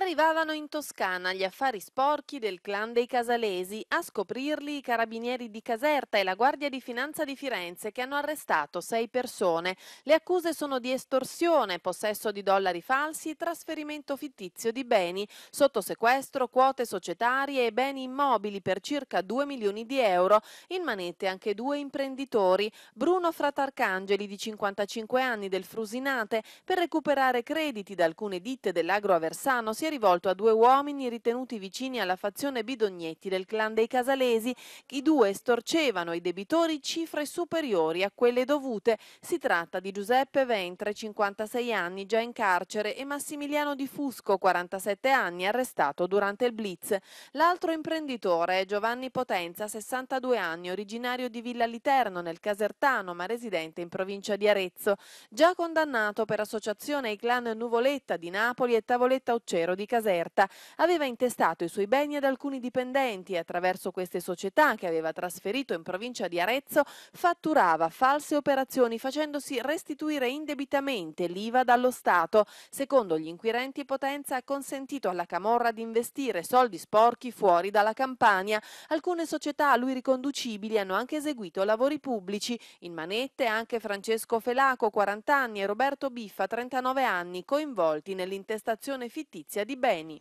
Arrivavano in Toscana gli affari sporchi del clan dei Casalesi, a scoprirli i carabinieri di Caserta e la Guardia di Finanza di Firenze che hanno arrestato sei persone. Le accuse sono di estorsione, possesso di dollari falsi, trasferimento fittizio di beni, sotto sequestro quote societarie e beni immobili per circa 2 milioni di euro, in manette anche due imprenditori, Bruno Fratarcangeli di 55 anni del Frusinate, per recuperare crediti da alcune ditte dell'agroaversano si è è rivolto a due uomini ritenuti vicini alla fazione Bidognetti del clan dei Casalesi. I due storcevano ai debitori cifre superiori a quelle dovute. Si tratta di Giuseppe Ventre, 56 anni, già in carcere, e Massimiliano Di Fusco, 47 anni, arrestato durante il blitz. L'altro imprenditore è Giovanni Potenza, 62 anni, originario di Villa Literno, nel Casertano, ma residente in provincia di Arezzo, già condannato per associazione ai clan Nuvoletta di Napoli e Tavoletta Occero di Caserta, aveva intestato i suoi beni ad alcuni dipendenti e attraverso queste società che aveva trasferito in provincia di Arezzo fatturava false operazioni facendosi restituire indebitamente l'IVA dallo Stato. Secondo gli inquirenti Potenza ha consentito alla Camorra di investire soldi sporchi fuori dalla Campania. Alcune società a lui riconducibili hanno anche eseguito lavori pubblici. In manette anche Francesco Felaco, 40 anni, e Roberto Biffa, 39 anni, coinvolti nell'intestazione fittizia di beni